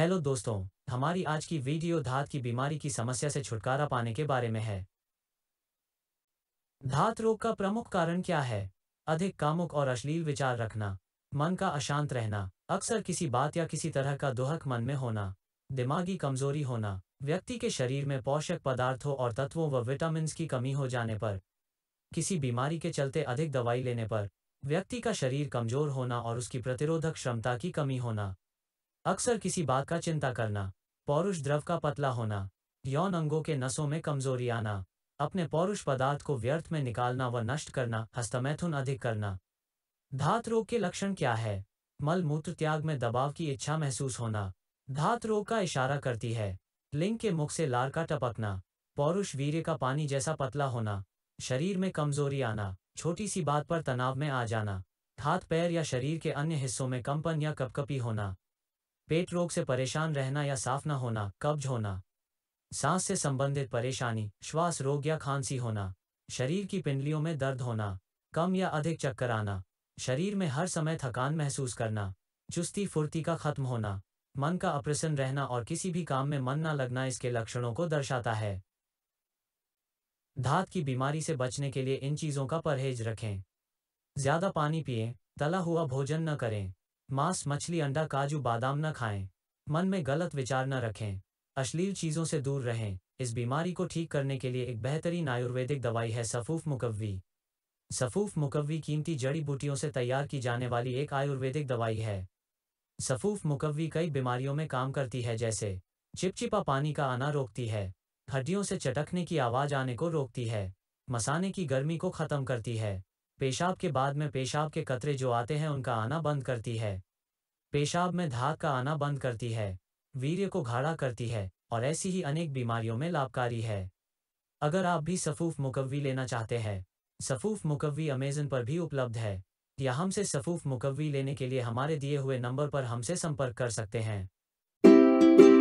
hello दोस्तों हमारी आज की वीडियो धात की बीमारी की समस्या से छुटकारा पाने के बारे में है धात रोग का प्रमुख कारण क्या है अधिक कामुक और अश्लील विचार रखना मन का अशांत रहना अक्सर किसी बात या किसी तरह का दुहक मन में होना दिमागी कमजोरी होना व्यक्ति के शरीर में पोषक पदार्थों और तत्वों व विटामिन की कमी हो जाने पर किसी बीमारी के चलते अधिक दवाई लेने पर व्यक्ति का शरीर कमजोर होना और उसकी प्रतिरोधक क्षमता की कमी होना अक्सर किसी बात का चिंता करना पौरुष द्रव का पतला होना यौन अंगों के नसों में कमजोरी आना अपने पौरुष पदार्थ को व्यर्थ में निकालना व नष्ट करना हस्तमैथुन अधिक करना धात रोग के लक्षण क्या है मल मूत्र त्याग में दबाव की इच्छा महसूस होना धात रोग का इशारा करती है लिंग के मुख से लार का टपकना पौरुष वीर्य का पानी जैसा पतला होना शरीर में कमजोरी आना छोटी सी बात पर तनाव में आ जाना हाथ पैर या शरीर के अन्य हिस्सों में कंपन या कपकपी होना पेट रोग से परेशान रहना या साफ न होना कब्ज होना सांस से संबंधित परेशानी श्वास रोग या खांसी होना शरीर की पिंडलियों में दर्द होना कम या अधिक चक्कर आना शरीर में हर समय थकान महसूस करना चुस्ती फुर्ती का खत्म होना मन का अप्रसन्न रहना और किसी भी काम में मन न लगना इसके लक्षणों को दर्शाता है धात की बीमारी से बचने के लिए इन चीज़ों का परहेज रखें ज़्यादा पानी पिए तला हुआ भोजन न करें मांस मछली अंडा काजू बादाम न खाएं मन में गलत विचार न रखें अश्लील चीज़ों से दूर रहें इस बीमारी को ठीक करने के लिए एक बेहतरीन आयुर्वेदिक दवाई है सफूफ मुकवी सफूफ मुकवी कीमती जड़ी बूटियों से तैयार की जाने वाली एक आयुर्वेदिक दवाई है सफूफ मुकवी कई बीमारियों में काम करती है जैसे चिपचिपा पानी का आना रोकती है हड्डियों से चटकने की आवाज़ आने को रोकती है मसाने की गर्मी को ख़त्म करती है पेशाब के बाद में पेशाब के कतरे जो आते हैं उनका आना बंद करती है पेशाब में धाक का आना बंद करती है वीर्य को घाड़ा करती है और ऐसी ही अनेक बीमारियों में लाभकारी है अगर आप भी सफूफ मुकवी लेना चाहते हैं सफूफ मुकवी अमेजन पर भी उपलब्ध है या हमसे सफूफ मुकवी लेने के लिए हमारे दिए हुए नंबर पर हमसे संपर्क कर सकते हैं